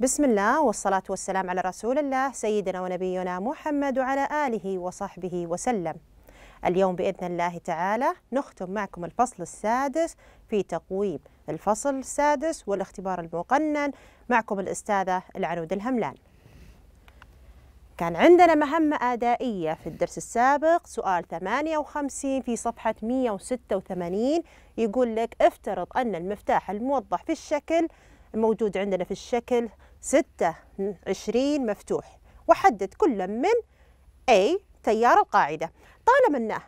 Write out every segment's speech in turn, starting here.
بسم الله والصلاة والسلام على رسول الله سيدنا ونبينا محمد وعلى آله وصحبه وسلم اليوم بإذن الله تعالى نختم معكم الفصل السادس في تقويم الفصل السادس والاختبار المقنن معكم الأستاذة العنود الهملان كان عندنا مهمة أدائية في الدرس السابق سؤال 58 في صفحة 186 يقول لك افترض أن المفتاح الموضح في الشكل الموجود عندنا في الشكل ستة عشرين مفتوح وحدد كل من A تيار القاعدة طالما أنه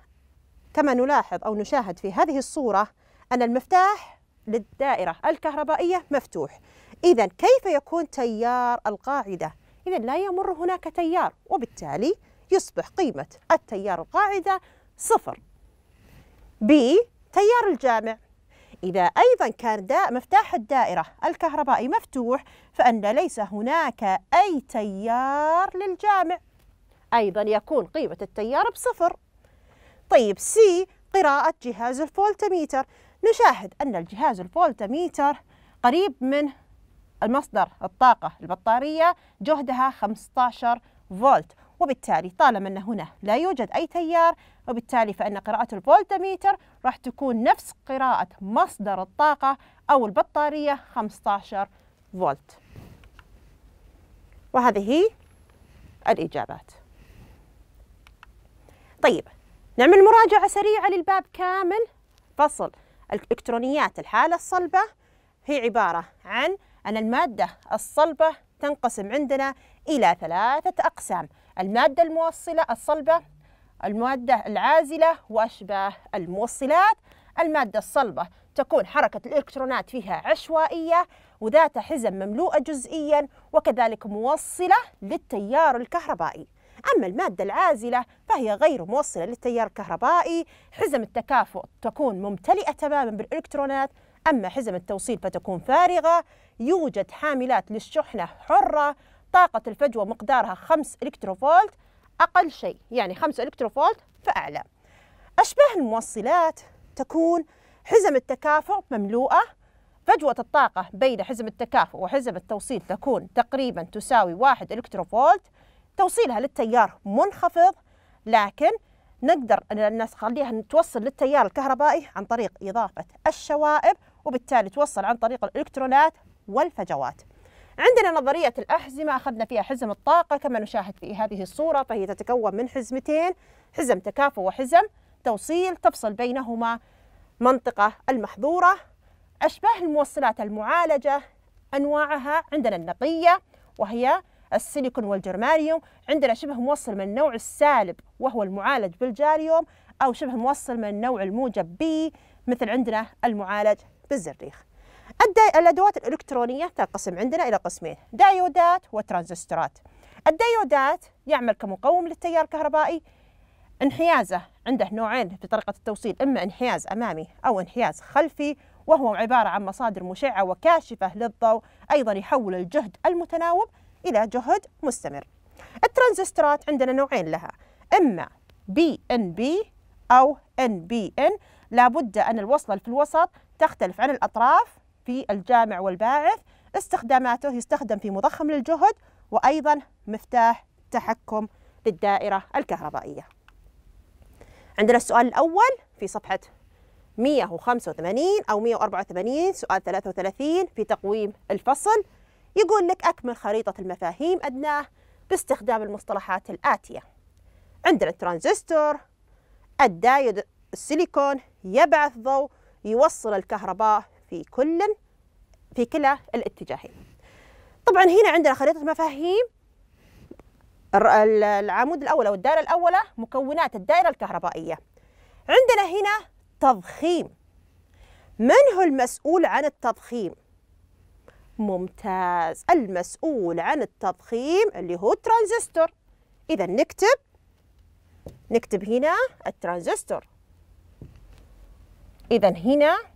كما نلاحظ أو نشاهد في هذه الصورة أن المفتاح للدائرة الكهربائية مفتوح إذا كيف يكون تيار القاعدة؟ إذا لا يمر هناك تيار وبالتالي يصبح قيمة التيار القاعدة صفر ب تيار الجامع إذا أيضا كان مفتاح الدائرة الكهربائي مفتوح فأن ليس هناك أي تيار للجامع أيضا يكون قيمة التيار بصفر طيب سي قراءة جهاز الفولتميتر نشاهد أن الجهاز الفولتميتر قريب من المصدر الطاقة البطارية جهدها 15 فولت وبالتالي طالما أن هنا لا يوجد أي تيار وبالتالي فإن قراءة الفولتميتر راح تكون نفس قراءة مصدر الطاقة أو البطارية 15 فولت وهذه الإجابات طيب نعمل مراجعة سريعة للباب كامل فصل الإلكترونيات الحالة الصلبة هي عبارة عن أن المادة الصلبة تنقسم عندنا إلى ثلاثة أقسام المادة الموصلة الصلبة المادة العازلة وأشباه الموصلات المادة الصلبة تكون حركة الإلكترونات فيها عشوائية وذات حزم مملوءة جزئيا وكذلك موصلة للتيار الكهربائي أما المادة العازلة فهي غير موصلة للتيار الكهربائي حزم التكافؤ تكون ممتلئة تماما بالإلكترونات أما حزم التوصيل فتكون فارغة يوجد حاملات للشحنة حرة طاقة الفجوة مقدارها 5 إلكتروفولت أقل شيء يعني 5 إلكتروفولت فأعلى أشباه الموصلات تكون حزم التكافؤ مملوءة فجوة الطاقة بين حزم التكافؤ وحزم التوصيل تكون تقريبا تساوي 1 إلكتروفولت توصيلها للتيار منخفض لكن نقدر أن نخليها توصل للتيار الكهربائي عن طريق إضافة الشوائب وبالتالي توصل عن طريق الإلكترونات والفجوات عندنا نظرية الأحزمة أخذنا فيها حزم الطاقة كما نشاهد في هذه الصورة فهي طيب، تتكون من حزمتين حزم تكافؤ وحزم توصيل تفصل بينهما منطقة المحظورة أشباه الموصلات المعالجة أنواعها عندنا النقية وهي السيليكون والجرمانيوم عندنا شبه موصل من النوع السالب وهو المعالج بالجاريوم أو شبه موصل من النوع الموجب بي مثل عندنا المعالج بالزريخ الأدوات الإلكترونية تنقسم عندنا إلى قسمين دايودات وترانزستورات الدايودات يعمل كمقوم للتيار الكهربائي انحيازه عنده نوعين في طريقة التوصيل إما انحياز أمامي أو انحياز خلفي وهو عبارة عن مصادر مشعة وكاشفة للضوء أيضا يحول الجهد المتناوب إلى جهد مستمر الترانزستورات عندنا نوعين لها إما بي إن بي أو إن بي إن لابد أن الوصلة في الوسط تختلف عن الأطراف في الجامع والباعث استخداماته يستخدم في مضخم للجهد وأيضا مفتاح تحكم للدائرة الكهربائية عندنا السؤال الأول في صفحة 185 أو 184 سؤال 33 في تقويم الفصل يقول لك أكمل خريطة المفاهيم أدناه باستخدام المصطلحات الآتية عندنا الترانزستور الدايود السيليكون يبعث ضوء يوصل الكهرباء في كل في كلا الاتجاهين طبعا هنا عندنا خريطة مفاهيم العمود الأول أو الدائرة الأولى مكونات الدائرة الكهربائية عندنا هنا تضخيم من هو المسؤول عن التضخيم؟ ممتاز المسؤول عن التضخيم اللي هو الترانزستور إذا نكتب نكتب هنا الترانزستور إذا هنا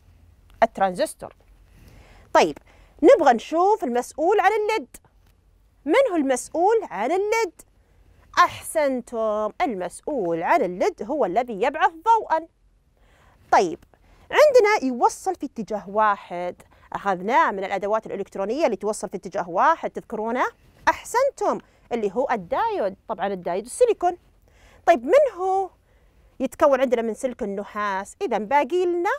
الترانزستور طيب نبغى نشوف المسؤول عن الليد من هو المسؤول عن الليد أحسنتم المسؤول عن الليد هو الذي يبعث ضوءا طيب عندنا يوصل في اتجاه واحد أخذناه من الأدوات الإلكترونية اللي توصل في اتجاه واحد تذكرونه أحسنتم اللي هو الدايود طبعا الدايود السيليكون طيب من هو يتكون عندنا من سلك النحاس إذا باقي لنا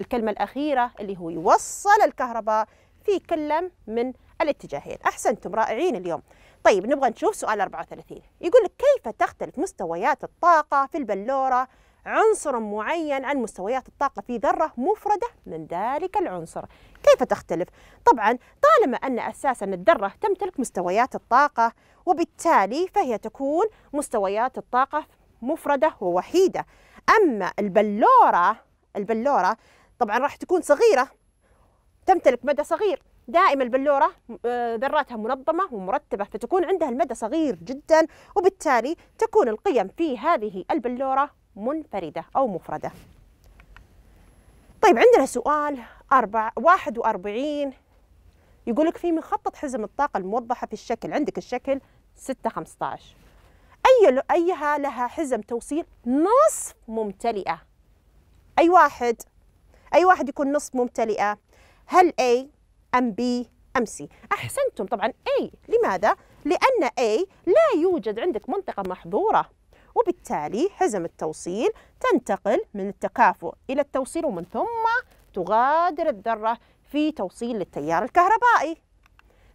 الكلمة الأخيرة اللي هو يوصل الكهرباء في كل من الاتجاهين أحسنتم رائعين اليوم طيب نبغى نشوف سؤال 34 يقول لك كيف تختلف مستويات الطاقة في البلورة عنصر معين عن مستويات الطاقة في ذرة مفردة من ذلك العنصر كيف تختلف؟ طبعا طالما أن أساسا الذرة تمتلك مستويات الطاقة وبالتالي فهي تكون مستويات الطاقة مفردة ووحيدة أما البلورة البلورة طبعا راح تكون صغيرة تمتلك مدى صغير دائما البلورة آه، ذراتها منظمة ومرتبة فتكون عندها المدى صغير جدا وبالتالي تكون القيم في هذه البلورة منفردة أو مفردة طيب عندنا سؤال أربع واحد وأربعين يقول لك في مخطط حزم الطاقة الموضحة في الشكل عندك الشكل 6 15 أي أيها لها حزم توصيل نصف ممتلئة أي واحد أي واحد يكون نصف ممتلئة هل A أم B أم C أحسنتم طبعا A لماذا؟ لأن A لا يوجد عندك منطقة محظورة وبالتالي حزم التوصيل تنتقل من التكافؤ إلى التوصيل ومن ثم تغادر الذرة في توصيل للتيار الكهربائي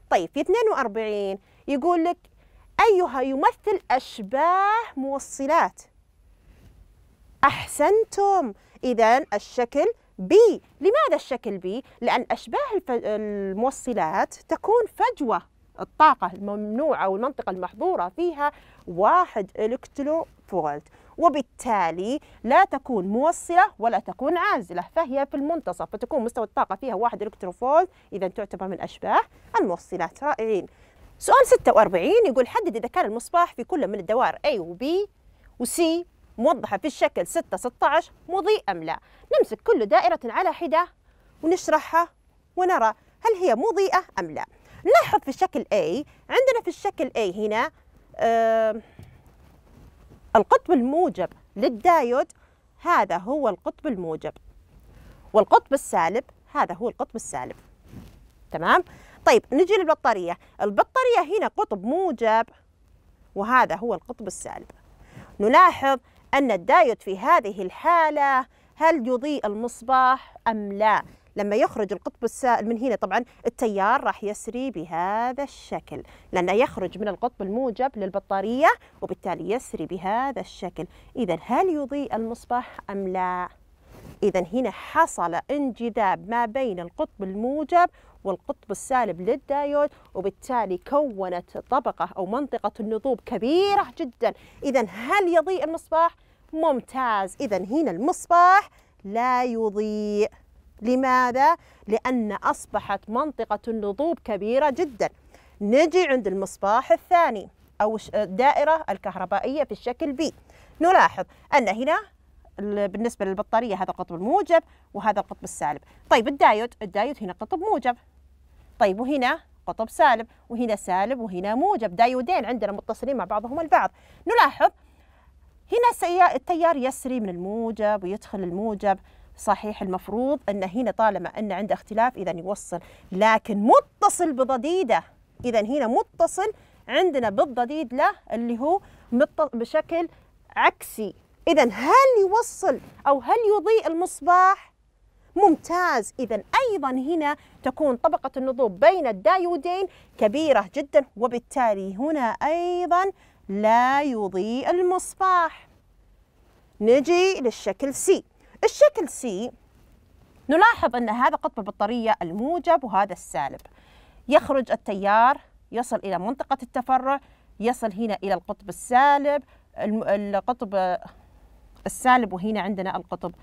طيب في 42 يقول لك أيها يمثل أشباه موصلات أحسنتم إذا الشكل بي لماذا الشكل بي؟ لأن أشباه الموصلات تكون فجوة الطاقة الممنوعة والمنطقة المحظورة فيها واحد إلكترو فولت وبالتالي لا تكون موصلة ولا تكون عازلة فهي في المنتصف فتكون مستوى الطاقة فيها واحد إلكترو فولت إذا تعتبر من أشباه الموصلات رائعين سؤال 46 يقول حدد إذا كان المصباح في كل من الدوائر A و B و C موضحة في الشكل 6 16 مضيء أم لا نمسك كل دائرة على حدة ونشرحها ونرى هل هي مضيئة أم لا نلاحظ في الشكل A عندنا في الشكل A هنا آه القطب الموجب للدايود هذا هو القطب الموجب والقطب السالب هذا هو القطب السالب تمام طيب نجي للبطارية البطارية هنا قطب موجب وهذا هو القطب السالب نلاحظ أن الدايود في هذه الحالة هل يضيء المصباح أم لا لما يخرج القطب السائل من هنا طبعا التيار راح يسري بهذا الشكل لأنه يخرج من القطب الموجب للبطارية وبالتالي يسري بهذا الشكل إذا هل يضيء المصباح أم لا؟ إذا هنا حصل انجذاب ما بين القطب الموجب والقطب السالب للدايود وبالتالي كونت طبقة أو منطقة النضوب كبيرة جدا إذا هل يضيء المصباح؟ ممتاز إذا هنا المصباح لا يضيء لماذا؟ لأن أصبحت منطقة النضوب كبيرة جدا نجي عند المصباح الثاني أو الدائرة الكهربائية في الشكل بي نلاحظ أن هنا بالنسبة للبطارية هذا قطب الموجب وهذا القطب السالب طيب الدايود الدايود هنا قطب موجب طيب وهنا قطب سالب وهنا سالب وهنا موجب دايودين عندنا متصلين مع بعضهما البعض نلاحظ هنا التيار يسري من الموجب ويدخل الموجب صحيح المفروض أن هنا طالما أن عنده اختلاف إذا يوصل لكن متصل بضديدة إذا هنا متصل عندنا بالضديد له اللي هو بشكل عكسي إذا هل يوصل أو هل يضيء المصباح ممتاز إذا أيضا هنا تكون طبقة النضوب بين الدايودين كبيرة جدا وبالتالي هنا أيضا لا يضيء المصباح نجي للشكل سي الشكل سي نلاحظ أن هذا قطب البطارية الموجب وهذا السالب يخرج التيار يصل إلى منطقة التفرع يصل هنا إلى القطب السالب القطب السالب وهنا عندنا القطب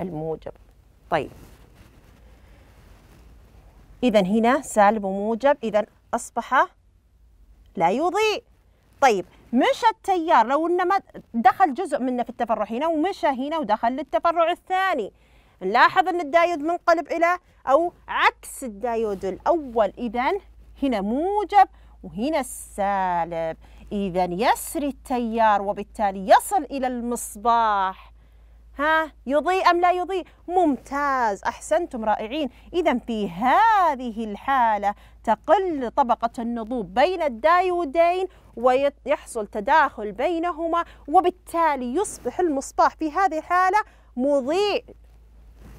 الموجب طيب إذا هنا سالب وموجب إذا أصبح لا يضيء طيب مشى التيار لو انما دخل جزء منه في التفرع هنا ومشى هنا ودخل للتفرع الثاني نلاحظ ان الدايود منقلب الى او عكس الدايود الاول اذا هنا موجب وهنا السالب اذا يسري التيار وبالتالي يصل الى المصباح ها يضيء أم لا يضيء ممتاز أحسنتم رائعين إذا في هذه الحالة تقل طبقة النضوب بين الدايودين ويحصل تداخل بينهما وبالتالي يصبح المصباح في هذه الحالة مضيء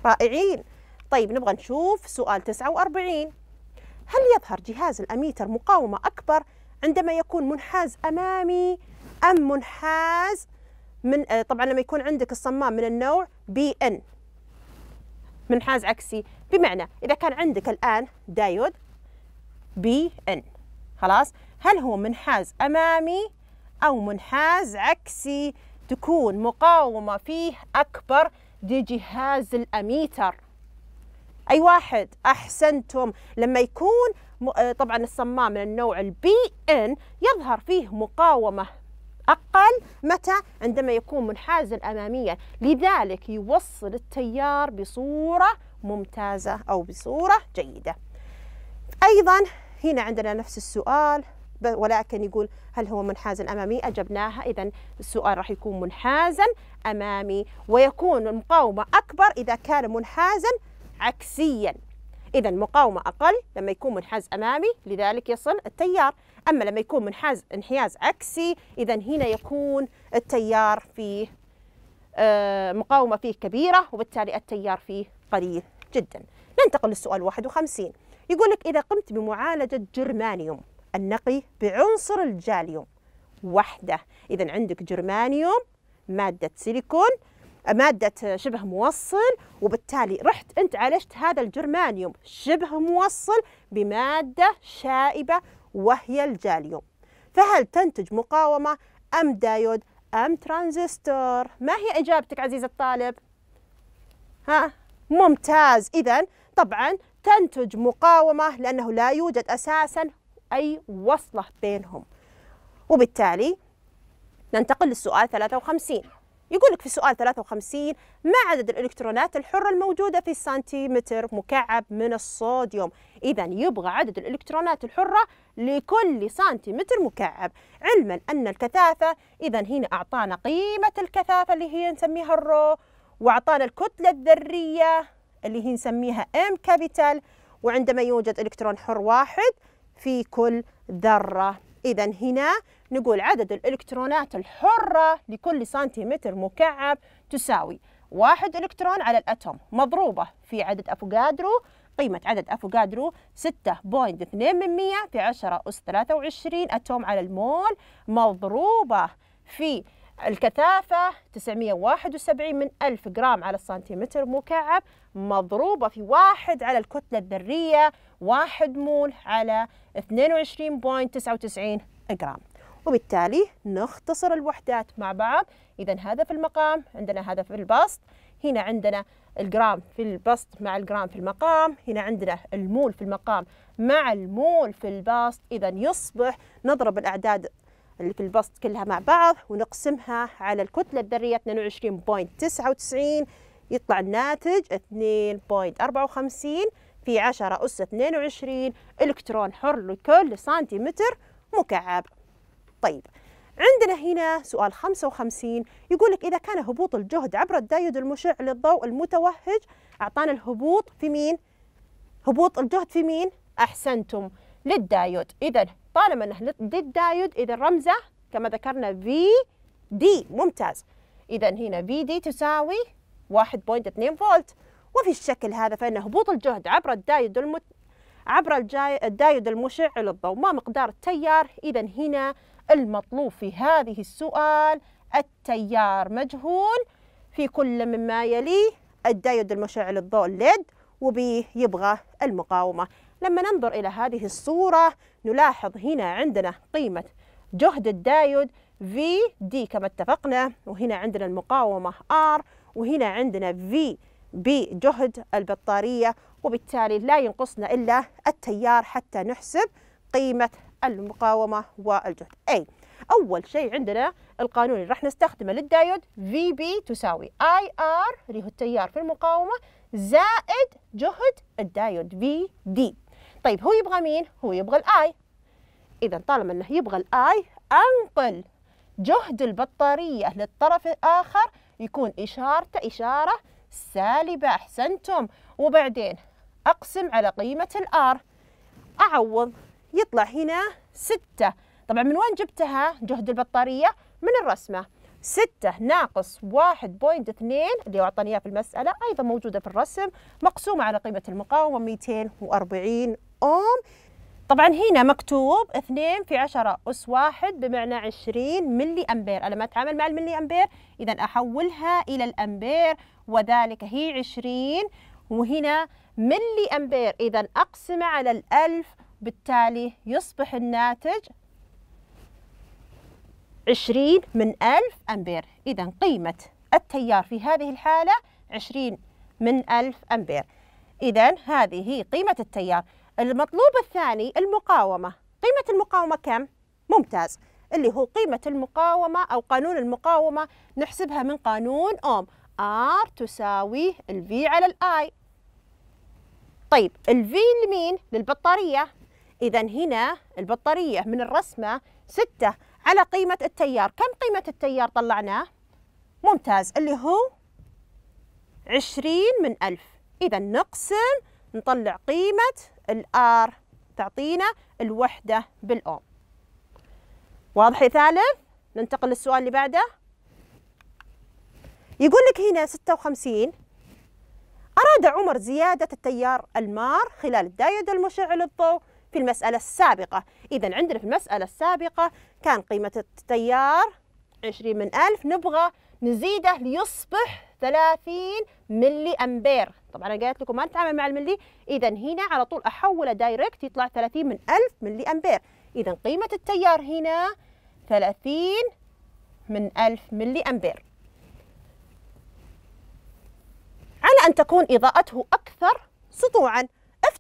رائعين طيب نبغى نشوف سؤال 49 هل يظهر جهاز الأميتر مقاومة أكبر عندما يكون منحاز أمامي أم منحاز من آه، طبعا لما يكون عندك الصمام من النوع بي ان منحاز عكسي بمعنى إذا كان عندك الآن دايود بي ان خلاص هل هو منحاز أمامي أو منحاز عكسي تكون مقاومة فيه أكبر لجهاز الأميتر أي واحد أحسنتم لما يكون آه، طبعا الصمام من النوع البي ان يظهر فيه مقاومة أقل متى عندما يكون منحازا أماميا لذلك يوصل التيار بصورة ممتازة أو بصورة جيدة أيضا هنا عندنا نفس السؤال ولكن يقول هل هو منحاز أمامي أجبناها إذا السؤال راح يكون منحازا أمامي ويكون المقاومة أكبر إذا كان منحازا عكسيا إذا مقاومة أقل لما يكون منحاز أمامي لذلك يصل التيار أما لما يكون منحاز انحياز عكسي إذا هنا يكون التيار فيه آه، مقاومة فيه كبيرة وبالتالي التيار فيه قليل جدا ننتقل للسؤال 51 يقول لك إذا قمت بمعالجة جرمانيوم النقي بعنصر الجاليوم وحده إذا عندك جرمانيوم مادة سيليكون مادة شبه موصل وبالتالي رحت أنت عالجت هذا الجرمانيوم شبه موصل بمادة شائبة وهي الجاليوم فهل تنتج مقاومة أم دايود أم ترانزستور ما هي إجابتك عزيز الطالب؟ ها ممتاز إذا طبعا تنتج مقاومة لأنه لا يوجد أساسا أي وصلة بينهم وبالتالي ننتقل للسؤال 53 يقول لك في سؤال 53 ما عدد الالكترونات الحره الموجوده في سنتيمتر مكعب من الصوديوم اذا يبغى عدد الالكترونات الحره لكل سنتيمتر مكعب علما ان الكثافه اذا هنا اعطانا قيمه الكثافه اللي هي نسميها الرو واعطانا الكتله الذريه اللي هي نسميها ام كابيتال وعندما يوجد الكترون حر واحد في كل ذره اذا هنا نقول عدد الإلكترونات الحرة لكل سنتيمتر مكعب تساوي واحد إلكترون على الأتوم مضروبة في عدد أفوكادرو قيمة عدد أفوكادرو 6.2% في 10 أس 23 أتوم على المول مضروبة في الكثافة 971 من 1000 جرام على السنتيمتر مكعب مضروبة في واحد على الكتلة الذرية واحد مول على 22.99 جرام وبالتالي نختصر الوحدات مع بعض إذا هذا في المقام عندنا هذا في البسط هنا عندنا الجرام في البسط مع الجرام في المقام هنا عندنا المول في المقام مع المول في البسط إذا يصبح نضرب الأعداد اللي في البسط كلها مع بعض ونقسمها على الكتلة الذرية 22.99 يطلع الناتج 2.54 في 10 أس 22 إلكترون حر لكل سنتيمتر مكعب طيب عندنا هنا سؤال 55 يقول لك إذا كان هبوط الجهد عبر الدايود المشع للضوء المتوهج أعطانا الهبوط في مين؟ هبوط الجهد في مين؟ أحسنتم للدايود إذا طالما أنه للدايود إذا رمزه كما ذكرنا في دي ممتاز إذا هنا في دي تساوي 1.2 فولت وفي الشكل هذا فإن هبوط الجهد عبر الدايود المت... عبر الدايود المشع للضوء ما مقدار التيار إذا هنا المطلوب في هذه السؤال التيار مجهول في كل مما يليه الدايود المشعل الضوء ليد وبيه يبغى المقاومة لما ننظر إلى هذه الصورة نلاحظ هنا عندنا قيمة جهد الدايود في دي كما اتفقنا وهنا عندنا المقاومة R وهنا عندنا في بي جهد البطارية وبالتالي لا ينقصنا إلا التيار حتى نحسب قيمة المقاومة والجهد أي أول شيء عندنا القانون اللي راح نستخدمه للدايود في بي تساوي اي ار اللي هو التيار في المقاومة زائد جهد الدايود في دي طيب هو يبغى مين؟ هو يبغى الاي إذا طالما أنه يبغى الاي أنقل جهد البطارية للطرف الآخر يكون إشارته إشارة سالبة أحسنتم وبعدين أقسم على قيمة الآر أعوض يطلع هنا ستة طبعا من وين جبتها جهد البطارية؟ من الرسمة ستة ناقص واحد بوينت اثنين اللي أعطاني إياه في المسألة أيضا موجودة في الرسم مقسومة على قيمة المقاومة 240 أوم طبعا هنا مكتوب 2 في 10 أس 1 بمعنى 20 ملي أمبير أنا ما أتعامل مع الملي أمبير إذا أحولها إلى الأمبير وذلك هي 20 وهنا ملي أمبير إذا أقسم على الألف بالتالي يصبح الناتج 20 من 1000 أمبير إذا قيمة التيار في هذه الحالة 20 من 1000 أمبير إذا هذه هي قيمة التيار المطلوب الثاني المقاومة قيمة المقاومة كم؟ ممتاز اللي هو قيمة المقاومة أو قانون المقاومة نحسبها من قانون أوم R تساوي الفي على الآي طيب الفي لمين؟ للبطارية إذا هنا البطارية من الرسمة ستة على على قيمة التيار كم قيمة التيار طلعناه؟ ممتاز اللي هو عشرين من ألف، إذا نقسم نطلع قيمة الآر تعطينا الوحدة بالأوم واضح يا ثالث؟ ننتقل للسؤال اللي بعده يقول لك هنا ستة وخمسين أراد عمر زيادة التيار المار خلال الدايد المشع للضوء في المسألة السابقة إذا عندنا في المسألة السابقة كان قيمة التيار عشرين من ألف نبغى نزيده ليصبح ثلاثين ملي أمبير طبعا أنا قلت لكم ما نتعامل مع الملي إذا هنا على طول أحوله دايركت يطلع ثلاثين من ألف ملي أمبير إذا قيمة التيار هنا ثلاثين من ألف ملي أمبير على أن تكون إضاءته أكثر سطوعا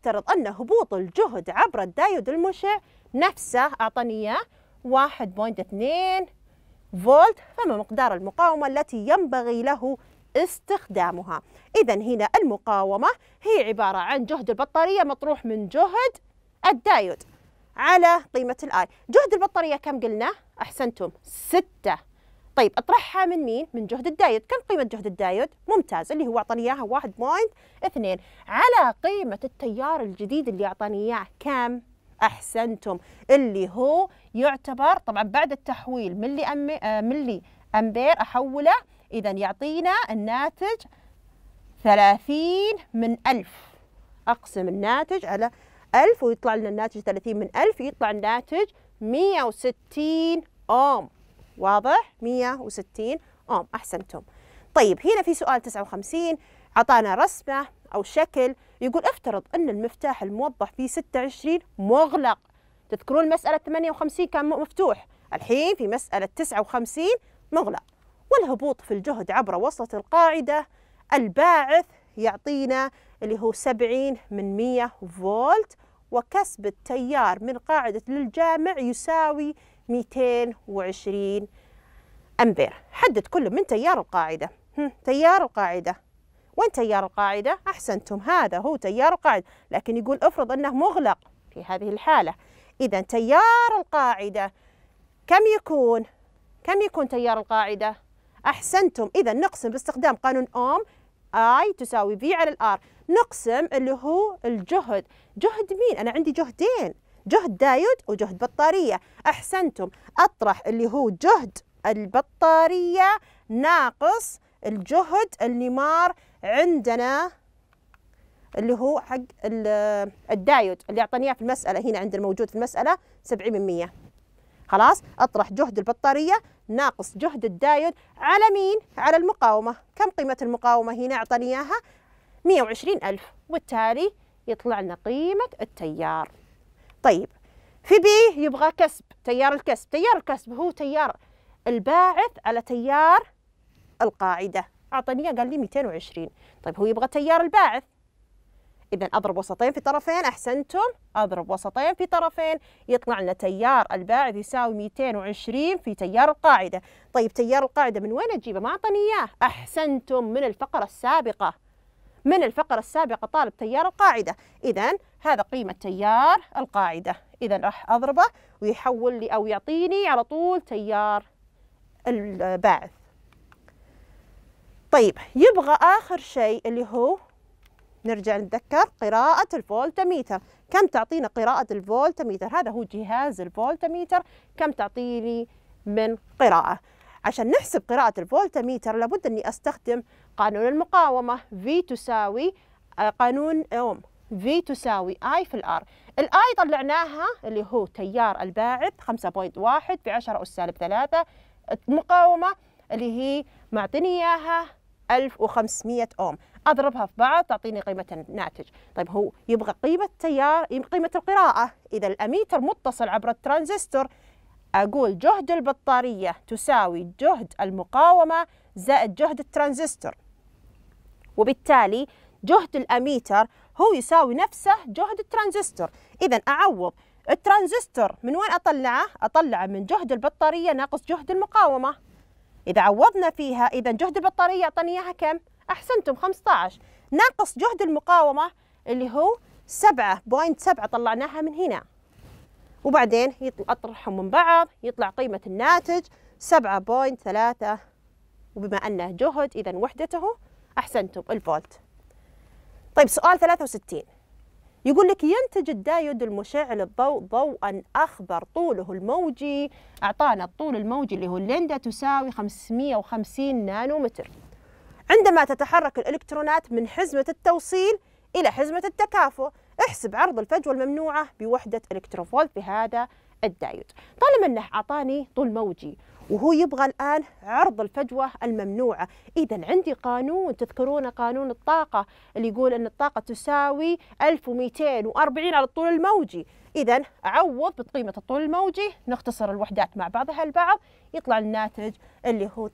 نفترض أن هبوط الجهد عبر الدايود المشع نفسه أعطاني إياه 1.2 فولت فما مقدار المقاومة التي ينبغي له استخدامها إذا هنا المقاومة هي عبارة عن جهد البطارية مطروح من جهد الدايود على قيمة الآي جهد البطارية كم قلنا؟ أحسنتم ستة طيب اطرحها من مين؟ من جهد الدايود، كم قيمة جهد الدايود؟ ممتاز اللي هو اعطاني اياها 1.2 على قيمة التيار الجديد اللي اعطاني اياه كم؟ احسنتم اللي هو يعتبر طبعا بعد التحويل ملي أمي آه، ملي امبير احوله اذا يعطينا الناتج 30 من 1000 اقسم الناتج على 1000 ويطلع لنا الناتج 30 من 1000 يطلع الناتج 160 اوم واضح 160 اوم احسنتم طيب هنا في سؤال 59 اعطانا رسمه او شكل يقول افترض ان المفتاح الموضح في 26 مغلق تذكرون مساله 58 كان مفتوح الحين في مساله 59 مغلق والهبوط في الجهد عبر وصلة القاعدة الباعث يعطينا اللي هو 70 من 100 فولت وكسب التيار من قاعدة للجامع يساوي 220 أمبير حدد كل من تيار القاعدة تيار القاعدة وين تيار القاعدة؟ أحسنتم هذا هو تيار القاعدة لكن يقول افرض أنه مغلق في هذه الحالة إذا تيار القاعدة كم يكون؟ كم يكون تيار القاعدة؟ أحسنتم إذا نقسم باستخدام قانون أوم I تساوي V على الآر نقسم اللي هو الجهد جهد مين؟ أنا عندي جهدين جهد دايود وجهد بطارية أحسنتم أطرح اللي هو جهد البطارية ناقص الجهد النمار عندنا اللي هو حق الدايود اللي أعطاني إياه في المسألة هنا عند الموجود في المسألة 70 خلاص أطرح جهد البطارية ناقص جهد الدايود على مين؟ على المقاومة كم قيمة المقاومة هنا أعطاني إياها؟ 120 ألف وبالتالي يطلع لنا قيمة التيار طيب في بي يبغى كسب تيار الكسب تيار الكسب هو تيار الباعث على تيار القاعدة أعطني إياه قال لي 220 طيب هو يبغى تيار الباعث إذا أضرب وسطين في طرفين أحسنتم أضرب وسطين في طرفين يطلع لنا تيار الباعث يساوي 220 في تيار القاعدة طيب تيار القاعدة من وين أجيبه؟ ما أعطني إياه أحسنتم من الفقرة السابقة من الفقرة السابقة طالب تيار القاعدة إذا هذا قيمة تيار القاعدة إذا راح أضربه ويحول لي أو يعطيني على طول تيار الباعث طيب يبغى آخر شيء اللي هو نرجع نتذكر قراءة الفولتميتر كم تعطينا قراءة الفولتميتر هذا هو جهاز الفولتميتر كم تعطيني من قراءة عشان نحسب قراءة الفولتميتر لابد أني أستخدم قانون المقاومة V تساوي آه، قانون أوم V تساوي I في الآر الآي طلعناها اللي هو تيار الباعد 5.1 في 10 أس سالب 3 المقاومة اللي هي معطيني إياها 1500 أوم أضربها في بعض تعطيني قيمة الناتج طيب هو يبغى قيمة تيار قيمة القراءة إذا الأميتر متصل عبر الترانزستور أقول جهد البطارية تساوي جهد المقاومة زائد جهد الترانزستور وبالتالي جهد الأميتر هو يساوي نفسه جهد الترانزستور إذا أعوض الترانزستور من وين أطلعه؟ أطلعه من جهد البطارية ناقص جهد المقاومة إذا عوضنا فيها إذا جهد البطارية أعطاني إياها كم؟ أحسنتم 15 ناقص جهد المقاومة اللي هو 7.7 طلعناها من هنا وبعدين أطرحهم من بعض يطلع قيمة الناتج 7.3 وبما أنه جهد إذا وحدته أحسنتم الفولت طيب سؤال 63 يقول لك ينتج الدايود المشع للضوء ضوءا أخضر طوله الموجي أعطانا الطول الموجي اللي هو الليندا تساوي 550 نانومتر عندما تتحرك الإلكترونات من حزمة التوصيل إلى حزمة التكافؤ احسب عرض الفجوة الممنوعة بوحدة الكتروفولت بهذا الدايود طالما انه اعطاني طول موجي وهو يبغى الآن عرض الفجوة الممنوعة إذا عندي قانون تذكرون قانون الطاقة اللي يقول أن الطاقة تساوي 1240 على الطول الموجي إذا أعوض بقيمة الطول الموجي نختصر الوحدات مع بعضها البعض يطلع الناتج اللي هو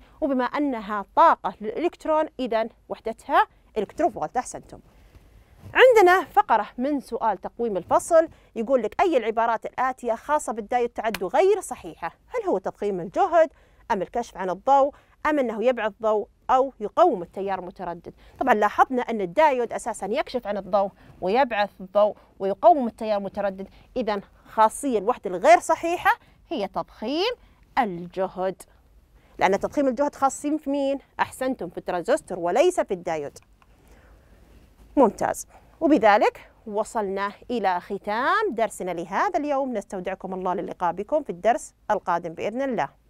2.25 وبما أنها طاقة للإلكترون إذا وحدتها إلكتروفولت أحسنتم عندنا فقرة من سؤال تقويم الفصل يقول لك أي العبارات الآتية خاصة بالداء تعد غير صحيحة هل هو تضخيم الجهد أم الكشف عن الضوء أم أنه يبعث ضوء أو يقوم التيار المتردد طبعا لاحظنا أن الدايود أساسا يكشف عن الضوء ويبعث الضوء ويقوم التيار المتردد إذا خاصية الوحدة الغير صحيحة هي تضخيم الجهد لأن تضخيم الجهد خاصين في مين؟ أحسنتم في الترانزستور وليس في الدايود ممتاز وبذلك وصلنا إلى ختام درسنا لهذا اليوم نستودعكم الله للقاء بكم في الدرس القادم بإذن الله